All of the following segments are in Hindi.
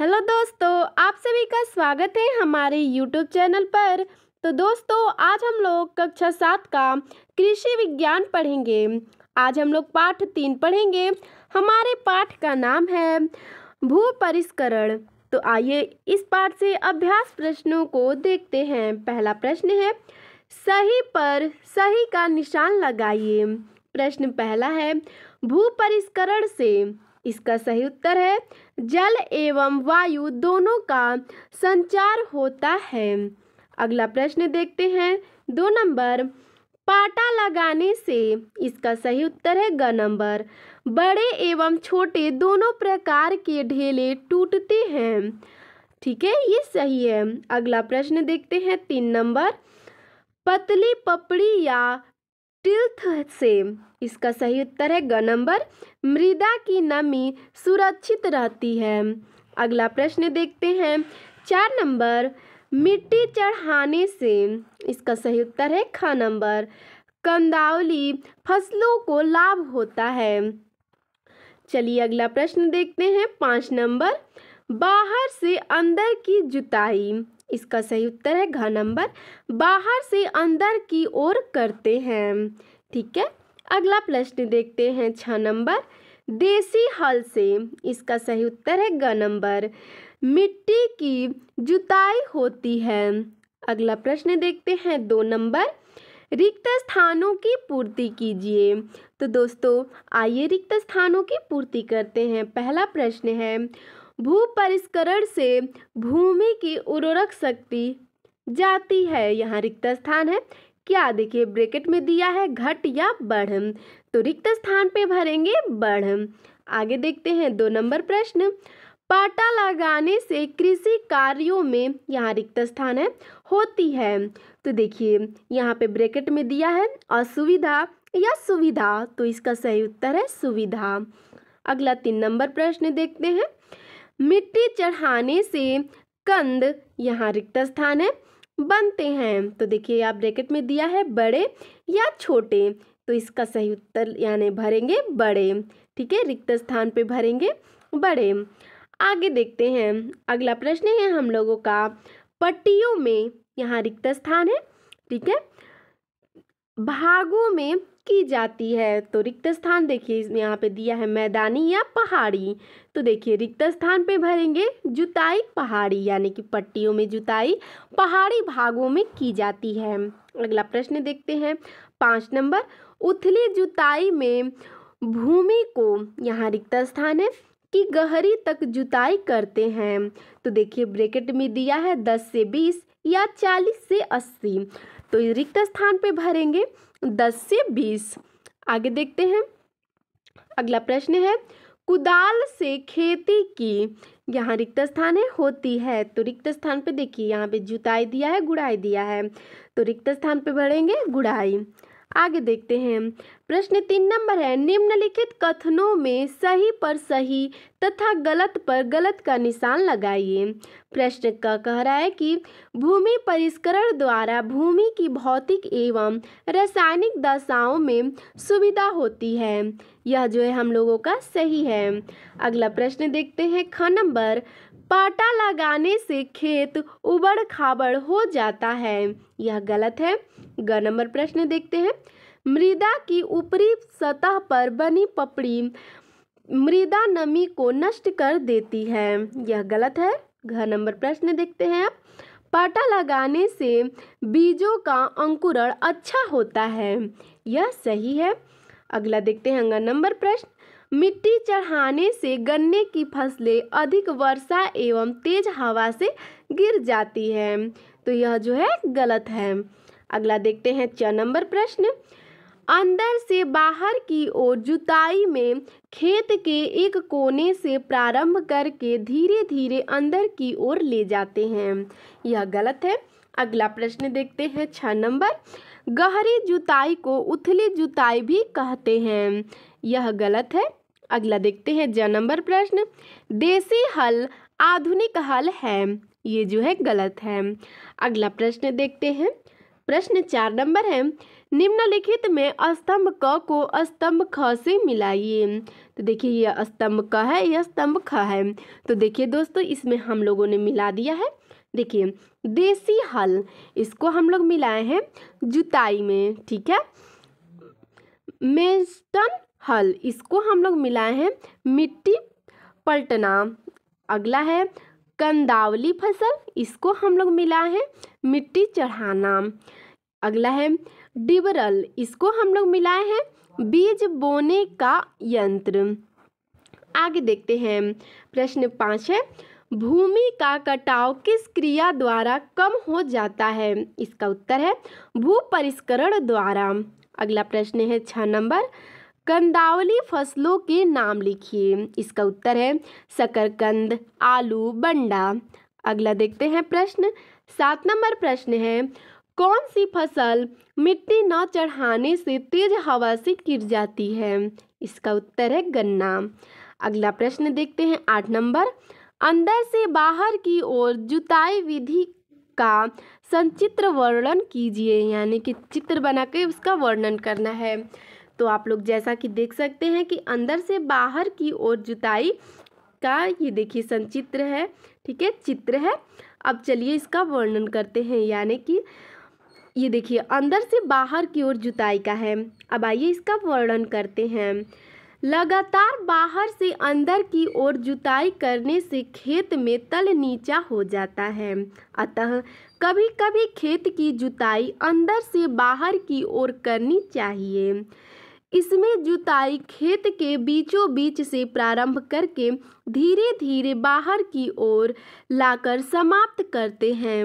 हेलो दोस्तों आप सभी का स्वागत है हमारे यूट्यूब चैनल पर तो दोस्तों आज हम लोग कक्षा सात का कृषि विज्ञान पढ़ेंगे आज हम लोग पाठ तीन पढ़ेंगे हमारे पाठ का नाम है भू परिष्करण तो आइए इस पाठ से अभ्यास प्रश्नों को देखते हैं पहला प्रश्न है सही पर सही का निशान लगाइए प्रश्न पहला है भू परिष्करण से इसका सही उत्तर है जल एवं वायु दोनों का संचार होता है अगला प्रश्न देखते हैं दो नंबर पाटा लगाने से इसका सही उत्तर है ग नंबर बड़े एवं छोटे दोनों प्रकार के ढेले टूटते हैं ठीक है ये सही है अगला प्रश्न देखते हैं तीन नंबर पतली पपड़ी या टिल्थ सेम इसका सही उत्तर है ग नंबर मृदा की नमी सुरक्षित रहती है अगला प्रश्न देखते हैं चार नंबर मिट्टी चढ़ाने से इसका सही उत्तर है ख नंबर कंदावली फसलों को लाभ होता है चलिए अगला प्रश्न देखते हैं पाँच नंबर बाहर से अंदर की जुताई इसका सही उत्तर है घ नंबर बाहर से अंदर की ओर करते हैं ठीक है अगला प्रश्न देखते हैं छ नंबर देसी हल से इसका सही उत्तर है ग नंबर मिट्टी की जुताई होती है अगला प्रश्न देखते हैं दो नंबर रिक्त स्थानों की पूर्ति कीजिए तो दोस्तों आइए रिक्त स्थानों की पूर्ति करते हैं पहला प्रश्न है भू परिष्करण से भूमि की उर्वरक शक्ति जाती है यहाँ रिक्त स्थान है क्या देखिए ब्रैकेट में दिया है घट या बढ़ तो रिक्त स्थान पे भरेंगे बढ़ आगे देखते हैं दो नंबर प्रश्न पाटा लगाने से कृषि कार्यों में यहाँ रिक्त स्थान है होती है तो देखिए यहाँ पे ब्रैकेट में दिया है असुविधा या सुविधा तो इसका सही उत्तर है सुविधा अगला तीन नंबर प्रश्न देखते हैं मिट्टी चढ़ाने से कंद यहाँ रिक्त स्थान है बनते हैं तो देखिए आप ब्रैकेट में दिया है बड़े या छोटे तो इसका सही उत्तर यानी भरेंगे बड़े ठीक है रिक्त स्थान पे भरेंगे बड़े आगे देखते हैं अगला प्रश्न है हम लोगों का पट्टियों में यहाँ रिक्त स्थान है ठीक है भागों में की जाती है तो रिक्त स्थान देखिए इसमें यहाँ पे दिया है मैदानी या पहाड़ी तो देखिए रिक्त स्थान पे भरेंगे जुताई पहाड़ी यानी कि पट्टियों में जुताई पहाड़ी भागों में की जाती है अगला प्रश्न देखते हैं पाँच नंबर उथली जुताई में भूमि को यहाँ रिक्त स्थान है कि गहरी तक जुताई करते हैं तो देखिए ब्रैकेट में दिया है दस से बीस या चालीस से अस्सी तो रिक्त स्थान पे भरेंगे दस से बीस आगे देखते हैं अगला प्रश्न है कुदाल से खेती की यहाँ रिक्त स्थान है होती है तो रिक्त स्थान पे देखिए यहाँ पे जुताई दिया है गुड़ाई दिया है तो रिक्त स्थान पे बढ़ेंगे गुड़ाई आगे देखते हैं प्रश्न तीन नंबर है निम्नलिखित कथनों में सही पर सही तथा गलत पर गलत का निशान लगाइए प्रश्न का कह रहा है कि भूमि परिष्करण द्वारा भूमि की भौतिक एवं रासायनिक दशाओं में सुविधा होती है यह जो है हम लोगों का सही है अगला प्रश्न देखते हैं ख नंबर पाटा लगाने से खेत उबड़ खाबड़ हो जाता है यह गलत है ग नंबर प्रश्न देखते हैं मृदा की ऊपरी सतह पर बनी पपड़ी मृदा नमी को नष्ट कर देती है यह गलत है घर नंबर प्रश्न देखते हैं आप पाटा लगाने से बीजों का अंकुरण अच्छा होता है यह सही है अगला देखते हैं अंगा नंबर प्रश्न मिट्टी चढ़ाने से गन्ने की फसलें अधिक वर्षा एवं तेज हवा से गिर जाती है तो यह जो है गलत है अगला देखते हैं छ नंबर प्रश्न अंदर से बाहर की ओर जुताई में खेत के एक कोने से प्रारंभ करके धीरे धीरे अंदर की ओर ले जाते हैं यह गलत है अगला प्रश्न देखते हैं छ नंबर गहरी जुताई को उथली जुताई भी कहते हैं यह गलत है अगला देखते हैं ज नंबर प्रश्न देसी हल आधुनिक हल है ये जो है गलत है अगला प्रश्न देखते हैं प्रश्न चार नंबर है निम्नलिखित में स्तंभ क को स्तंभ ख से मिलाइए तो देखिए यह स्तंभ क है यह स्तंभ ख है तो देखिए दोस्तों इसमें हम लोगों ने मिला दिया है देखिए देसी हल इसको हम लोग मिलाए हैं जुताई में ठीक है मेस्टन हल इसको हम लोग मिलाए हैं मिट्टी पलटना अगला है कंदावली फसल इसको हम लोग मिला है मिट्टी चढ़ाना अगला है डिबरल इसको हम लोग मिलाए हैं बीज बोने का यंत्र आगे देखते हैं प्रश्न पाँच है भूमि का कटाव किस क्रिया द्वारा कम हो जाता है इसका उत्तर है भू परिष्करण द्वारा अगला प्रश्न है छः नंबर कंदावली फसलों के नाम लिखिए इसका उत्तर है शकरकंद आलू बंडा अगला देखते हैं प्रश्न सात नंबर प्रश्न है कौन सी फसल मिट्टी न चढ़ाने से तेज हवा से गिर जाती है इसका उत्तर है गन्ना अगला प्रश्न देखते हैं आठ नंबर अंदर से बाहर की ओर जुताई विधि का संचित्र वर्णन कीजिए यानी कि चित्र बना के उसका वर्णन करना है तो आप लोग जैसा कि देख सकते हैं कि अंदर से बाहर की ओर जुताई का ये देखिए संचित्र है ठीक है चित्र है अब चलिए इसका वर्णन करते हैं यानी कि ये देखिए अंदर से बाहर की ओर जुताई का है अब आइए इसका वर्णन करते हैं लगातार बाहर से अंदर की ओर जुताई करने से खेत में तल नीचा हो जाता है अतः कभी कभी खेत की जुताई अंदर से बाहर की ओर करनी चाहिए इसमें जुताई खेत के बीचों बीच से प्रारंभ करके धीरे धीरे बाहर की ओर लाकर समाप्त करते हैं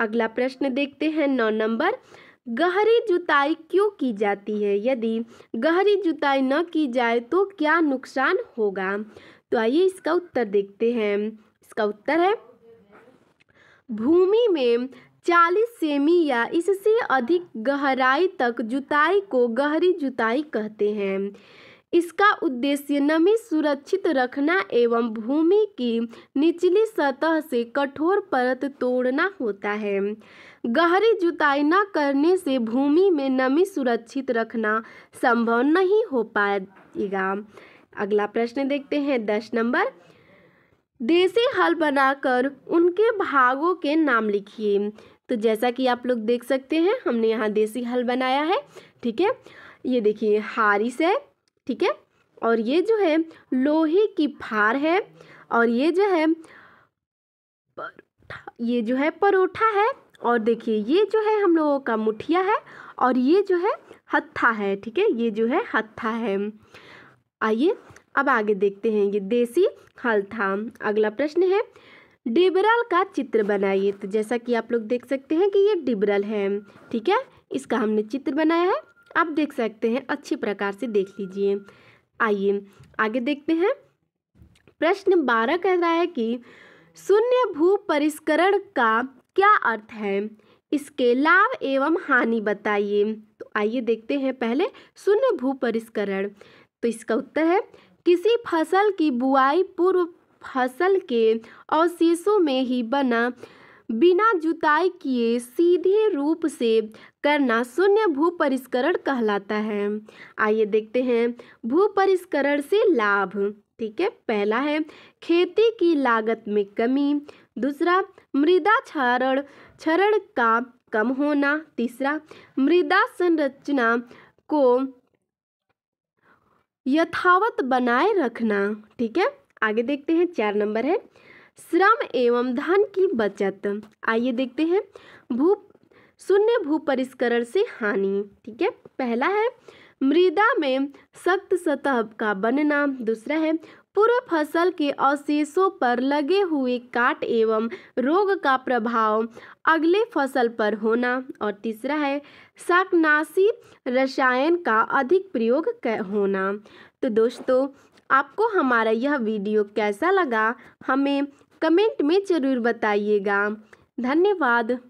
अगला प्रश्न देखते हैं नौ नंबर गहरी जुताई क्यों की जाती है यदि गहरी जुताई न की जाए तो क्या नुकसान होगा तो आइए इसका उत्तर देखते हैं इसका उत्तर है भूमि में चालीस सेमी या इससे अधिक गहराई तक जुताई को गहरी जुताई कहते हैं इसका उद्देश्य नमी सुरक्षित रखना एवं भूमि की निचली सतह से कठोर परत तोड़ना होता है गहरी जुताई न करने से भूमि में नमी सुरक्षित रखना संभव नहीं हो पाएगा अगला प्रश्न देखते हैं दस नंबर देसी हल बनाकर उनके भागों के नाम लिखिए तो जैसा कि आप लोग देख सकते हैं हमने यहाँ देसी हल बनाया है ठीक है ये देखिए हारिस है ठीक है और ये जो है लोहे की फार है और ये जो है ये जो है परोठा है और देखिए ये जो है हम लोगों का मुठिया है और ये जो है हत्था है ठीक है ये जो है हत्था है आइए अब आगे देखते हैं ये देसी हल था अगला प्रश्न है डिबरल का चित्र बनाइए तो जैसा कि आप लोग देख सकते हैं कि ये डिबरल है ठीक है इसका हमने चित्र बनाया है आप देख सकते हैं अच्छी प्रकार से देख लीजिए आइए आगे देखते हैं प्रश्न बारह कह रहा है कि शून्य भू परिष्करण का क्या अर्थ है इसके लाभ एवं हानि बताइए तो आइए देखते हैं पहले शून्य भू परिष्करण तो इसका उत्तर है किसी फसल की बुआई पूर्व फसल के अवशेषों में ही बना बिना जुताई किए सीधे रूप से करना शून्य परिष्करण कहलाता है आइए देखते हैं भू परिष्करण से लाभ ठीक है पहला है खेती की लागत में कमी दूसरा मृदा क्षरण क्षरण का कम होना तीसरा मृदा संरचना को यथावत बनाए रखना ठीक है आगे देखते हैं चार नंबर है श्रम एवं धन की बचत आइए देखते हैं भू शून्य भू परिष्करण से हानि ठीक है पहला है मृदा में सख्त सतह का बनना दूसरा है पूर्व फसल के अवशेषों पर लगे हुए काट एवं रोग का प्रभाव अगले फसल पर होना और तीसरा है शाकनाशी रसायन का अधिक प्रयोग होना तो दोस्तों आपको हमारा यह वीडियो कैसा लगा हमें कमेंट में ज़रूर बताइएगा धन्यवाद